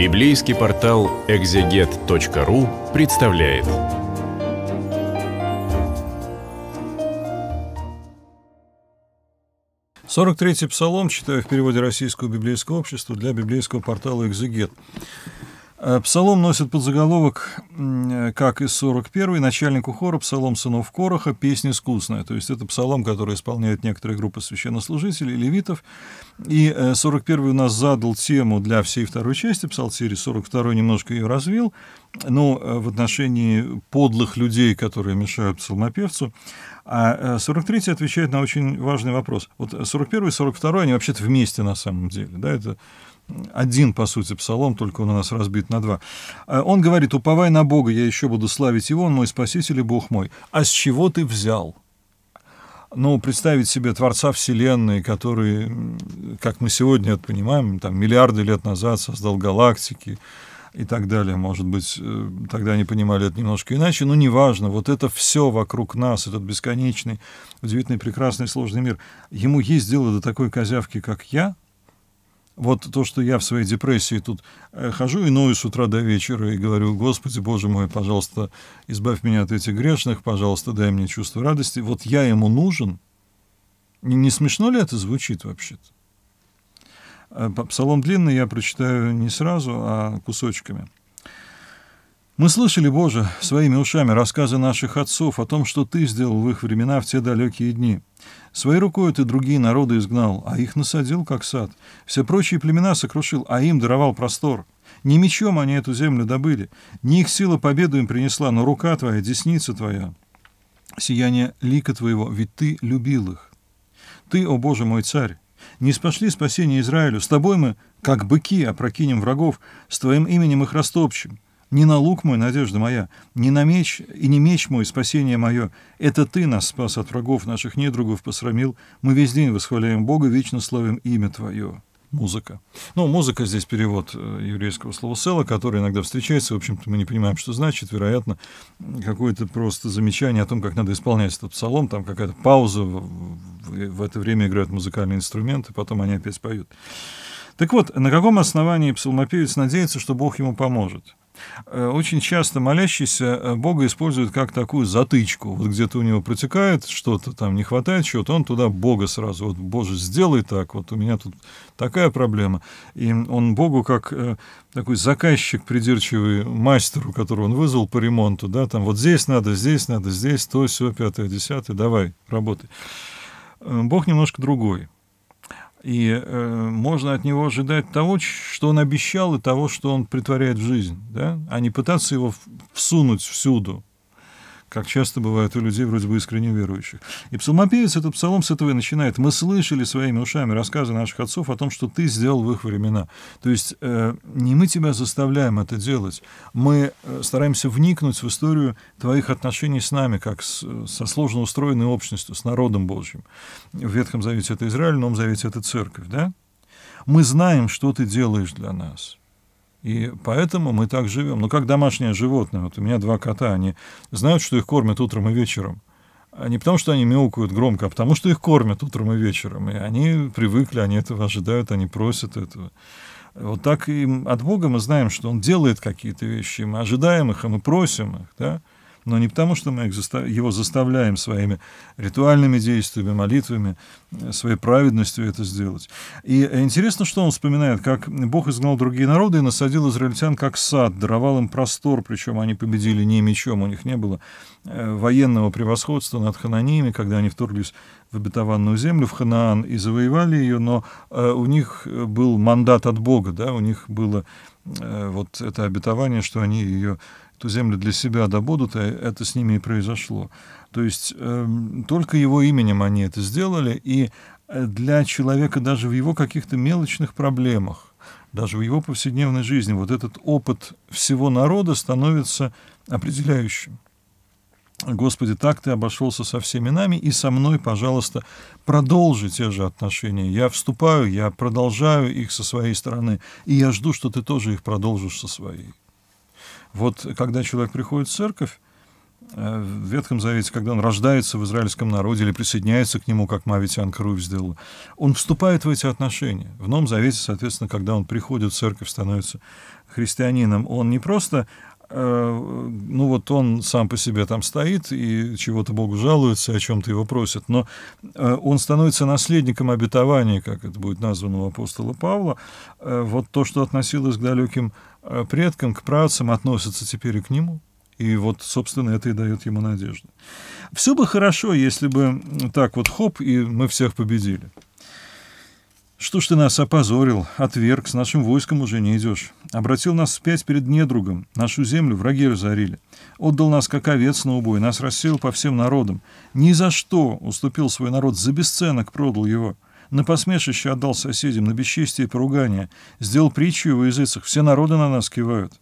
Библейский портал экзегет.ру представляет. Сорок третий псалом читаю в переводе Российского библейского общества для библейского портала «Экзегет». Э, псалом носит подзаголовок, э, как и 41-й, начальнику хора, псалом сынов Короха, песня искусная. То есть это псалом, который исполняет некоторые группы священнослужителей, левитов. И 41-й э, у нас задал тему для всей второй части, псалтири 42-й немножко ее развил, но ну, в отношении подлых людей, которые мешают псалмопевцу. А 43-й э, отвечает на очень важный вопрос. Вот 41-й э, и 42-й, они вообще-то вместе на самом деле. Да, это один, по сути, псалом, только он у нас разбит на два. А, он говорит, уповай на Бога, я еще буду славить Его, Он мой спаситель и Бог мой. А с чего ты взял? Ну, представить себе Творца Вселенной, который, как мы сегодня это понимаем, там, миллиарды лет назад создал галактики, и так далее. Может быть, э, тогда они понимали это немножко иначе, но неважно. Вот это все вокруг нас, этот бесконечный, удивительный, прекрасный, сложный мир. Ему есть дело до такой козявки, как я, вот то, что я в своей депрессии тут э, хожу и ною с утра до вечера и говорю, Господи, Боже мой, пожалуйста, избавь меня от этих грешных, пожалуйста, дай мне чувство радости. Вот я ему нужен. Не, смешно ли это звучит вообще-то? Э, псалом длинный, я прочитаю не сразу, а кусочками. Мы слышали, Боже, своими ушами рассказы наших отцов о том, что Ты сделал в их времена в те далекие дни. Своей рукой Ты другие народы изгнал, а их насадил, как сад. Все прочие племена сокрушил, а им даровал простор. Не мечом они эту землю добыли, не их сила победу им принесла, но рука Твоя, десница Твоя, сияние лика Твоего, ведь Ты любил их. Ты, о Боже мой царь, не спошли спасение Израилю. С тобой мы, как быки, опрокинем врагов, с твоим именем их растопчем. Не на лук мой, надежда моя, не на меч и не меч мой, спасение мое. Это ты нас спас от врагов, наших недругов посрамил. Мы весь день восхваляем Бога, вечно славим имя Твое» музыка. Ну, музыка здесь перевод э, еврейского слова «села», которое иногда встречается, в общем-то, мы не понимаем, что значит, вероятно, какое-то просто замечание о том, как надо исполнять этот псалом, там какая-то пауза, в это время играют музыкальные инструменты, потом они опять поют. Так вот, на каком основании псалмопевец надеется, что Бог ему поможет? Э, очень часто молящийся э, Бога использует как такую затычку. Вот где-то у него протекает что-то, там не хватает чего-то, он туда Бога сразу. Вот, Боже, сделай так, вот у меня тут такая проблема. И он Богу как э, такой заказчик придирчивый мастеру, которого он вызвал по ремонту, да, там вот здесь надо, здесь надо, здесь, то, все, пятое, десятое, давай, работай. Бог немножко другой. И э, можно от него ожидать того, что он обещал, и того, что он притворяет в жизнь, да? а не пытаться его всунуть всюду как часто бывает у людей вроде бы искренне верующих. И псалмопевец этот псалом с этого и начинает. «Мы слышали своими ушами рассказы наших отцов о том, что ты сделал в их времена». То есть э, не мы тебя заставляем это делать, мы э, стараемся вникнуть в историю твоих отношений с нами, как с, со сложно устроенной общностью, с народом Божьим. В Ветхом Завете это Израиль, в Новом Завете это церковь, да? Мы знаем, что ты делаешь для нас – и поэтому мы так живем. Но ну, как домашнее животное, вот у меня два кота, они знают, что их кормят утром и вечером. А не потому, что они мяукают громко, а потому, что их кормят утром и вечером. И они привыкли, они этого ожидают, они просят этого. Вот так и от Бога мы знаем, что Он делает какие-то вещи, мы ожидаем их, и мы просим их, да? но не потому, что мы его заставляем своими ритуальными действиями, молитвами, э, своей праведностью это сделать. И э, интересно, что он вспоминает, как Бог изгнал другие народы и насадил израильтян как сад, даровал им простор, причем они победили не мечом, у них не было э, военного превосходства над хананиями, когда они вторглись в обетованную землю, в Ханаан, и завоевали ее, но у них был мандат от Бога, да, у них было вот это обетование, что они ее эту землю для себя добудут, и это с ними и произошло. То есть э, только его именем они это сделали, и э, для человека даже в его каких-то мелочных проблемах, даже в его повседневной жизни вот этот опыт всего народа становится определяющим. Господи, так ты обошелся со всеми нами, и со мной, пожалуйста, продолжи те же отношения. Я вступаю, я продолжаю их со своей стороны, и я жду, что ты тоже их продолжишь со своей. Вот когда человек приходит в церковь, э, в Ветхом Завете, когда он рождается в израильском народе или присоединяется к нему, как Моавитян Руф сделала, он вступает в эти отношения. В Новом Завете, соответственно, когда он приходит в церковь, становится христианином, он не просто ну вот он сам по себе там стоит и чего-то Богу жалуется, о чем-то его просят, но э, он становится наследником обетования, как это будет названо у апостола Павла. Э, вот то, что относилось к далеким э, предкам, к працам, относится теперь и к нему. И вот, собственно, это и дает ему надежду. Все бы хорошо, если бы так вот хоп, и мы всех победили. Что ж ты нас опозорил, отверг, с нашим войском уже не идешь. Обратил нас вспять перед недругом, нашу землю враги разорили. Отдал нас, как овец на убой, нас рассеял по всем народам. Ни за что уступил свой народ, за бесценок продал его. На посмешище отдал соседям, на бесчестие и поругание. Сделал притчу его языцах, все народы на нас кивают.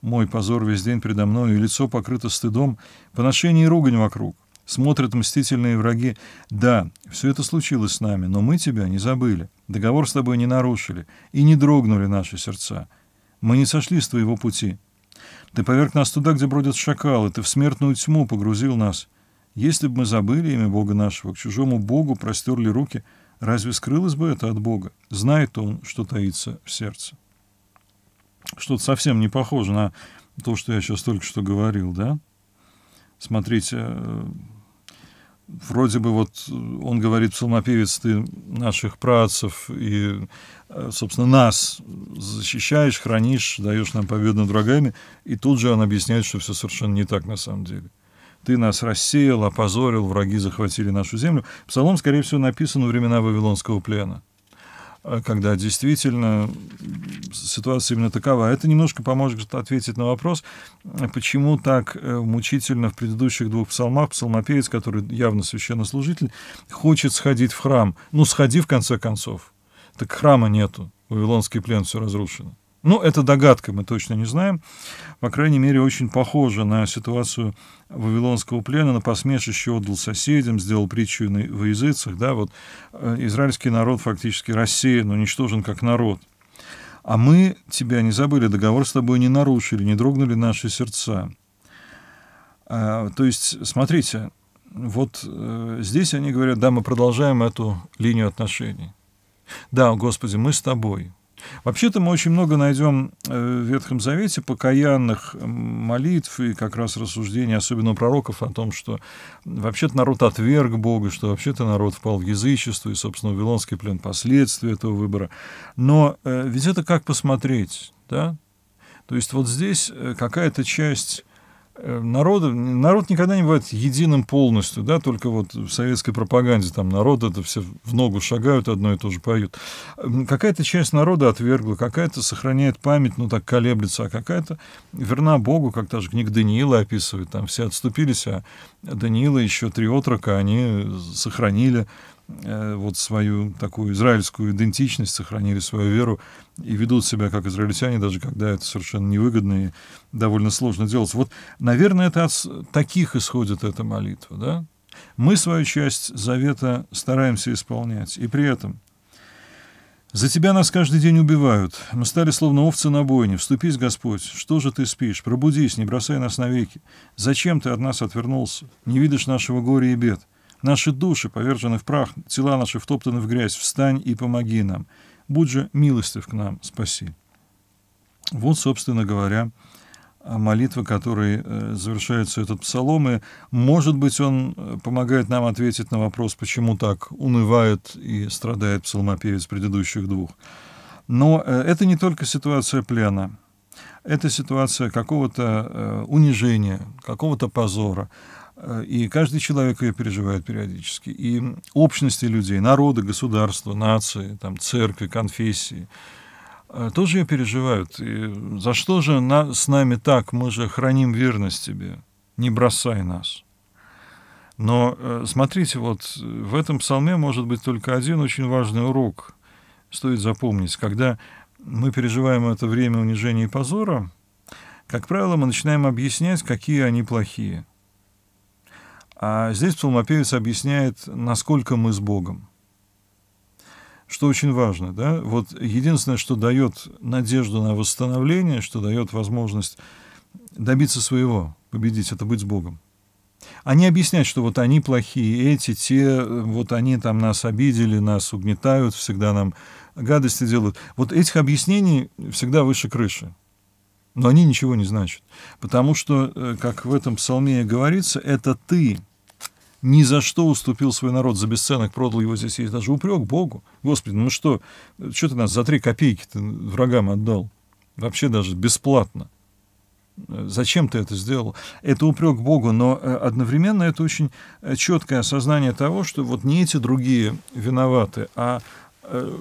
Мой позор весь день предо мною, и лицо покрыто стыдом, поношение и ругань вокруг смотрят мстительные враги. Да, все это случилось с нами, но мы тебя не забыли, договор с тобой не нарушили и не дрогнули наши сердца. Мы не сошли с твоего пути. Ты поверг нас туда, где бродят шакалы, ты в смертную тьму погрузил нас. Если бы мы забыли имя Бога нашего, к чужому Богу простерли руки, разве скрылось бы это от Бога? Знает он, что таится в сердце. Что-то совсем не похоже на то, что я сейчас только что говорил, да? Смотрите, э, вроде бы вот э, он говорит, псалмопевец, ты наших працев и, э, собственно, нас защищаешь, хранишь, даешь нам победу над врагами, и тут же он объясняет, что все совершенно не так на самом деле. Ты нас рассеял, опозорил, враги захватили нашу землю. Псалом, скорее всего, написан во времена Вавилонского плена. Э, когда действительно ситуация именно такова. Это немножко поможет ответить на вопрос, э, почему так э, мучительно в предыдущих двух псалмах псалмопевец, который явно священнослужитель, хочет сходить в храм. Ну, сходи в конце концов. Так храма нету. Вавилонский плен все разрушено. Ну, это догадка, мы точно не знаем. По крайней мере, очень похоже на ситуацию вавилонского плена, на посмешище отдал соседям, сделал притчу на, в языцах. Да, вот, э, израильский народ фактически рассеян, уничтожен как народ. А мы тебя не забыли, договор с тобой не нарушили, не дрогнули наши сердца. А, то есть, смотрите, вот э, здесь они говорят, да, мы продолжаем эту линию отношений. Да, Господи, мы с тобой, Вообще-то мы очень много найдем э, в Ветхом Завете покаянных молитв и как раз рассуждений, особенно у пророков, о том, что вообще-то народ отверг Бога, что вообще-то народ впал в язычество, и, собственно, Вавилонский плен – последствия этого выбора. Но э, ведь это как посмотреть, да? То есть вот здесь э, какая-то часть Э, народ народ никогда не бывает единым полностью, да, только вот в советской пропаганде там народ это все в ногу шагают, одно и то же поют. Какая-то часть народа отвергла, какая-то сохраняет память, ну так колеблется, а какая-то верна Богу, как та же книга Даниила описывает, там все отступились, а Даниила еще три отрока они сохранили Э, вот свою такую израильскую идентичность, сохранили свою веру и ведут себя как израильтяне, даже когда это совершенно невыгодно и довольно сложно делать. Вот, наверное, это от таких исходит эта молитва, да? Мы свою часть завета стараемся исполнять, и при этом «За тебя нас каждый день убивают, мы стали словно овцы на бойне, вступись, Господь, что же ты спишь, пробудись, не бросай нас навеки, зачем ты от нас отвернулся, не видишь нашего горя и бед». Наши души повержены в прах, тела наши втоптаны в грязь. Встань и помоги нам. Будь же милостив к нам, спаси. Вот, собственно говоря, молитва, которой э, завершается этот псалом. И, может быть, он э, помогает нам ответить на вопрос, почему так унывает и страдает псалмопевец предыдущих двух. Но э, это не только ситуация плена. Это ситуация какого-то унижения, какого-то позора. Э, и каждый человек ее переживает периодически. И общности людей, народы, государства, нации, там, церкви, конфессии э, тоже ее переживают. И за что же на, с нами так? Мы же храним верность тебе. Не бросай нас. Но э, смотрите, вот в этом псалме может быть только один очень важный урок. Стоит запомнить, когда мы переживаем это время унижения и позора, как правило, мы начинаем объяснять, какие они плохие – а здесь псалмопевец объясняет, насколько мы с Богом. Что очень важно, да? Вот единственное, что дает надежду на восстановление, что дает возможность добиться своего, победить, это быть с Богом. А не объяснять, что вот они плохие, эти, те, вот они там нас обидели, нас угнетают, всегда нам гадости делают. Вот этих объяснений всегда выше крыши. Но они ничего не значат. Потому что, э, как в этом псалме говорится, это ты ни за что уступил свой народ, за бесценок продал его здесь. Есть даже упрек Богу. Господи, ну что, что ты нас за три копейки ты врагам отдал? Вообще даже бесплатно. Зачем ты это сделал? Это упрек Богу, но э, одновременно это очень э, четкое осознание того, что вот не эти другие виноваты, а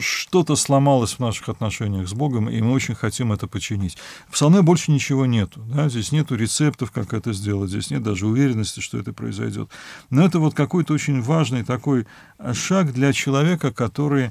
что-то сломалось в наших отношениях с Богом, и мы очень хотим это починить. В псалме больше ничего нету. Да? Здесь нету рецептов, как это сделать, здесь нет даже уверенности, что это произойдет. Но это вот какой-то очень важный такой э, шаг для человека, который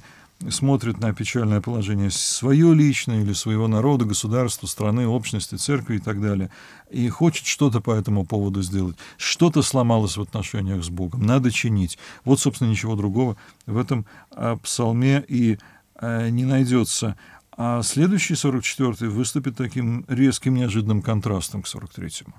смотрит на печальное положение свое личное или своего народа, государства, страны, общности, церкви и так далее, и хочет что-то по этому поводу сделать. Что-то сломалось в отношениях с Богом, надо чинить. Вот, собственно, ничего другого в этом а, псалме и а, не найдется. А следующий, 44-й, выступит таким резким неожиданным контрастом к 43-му.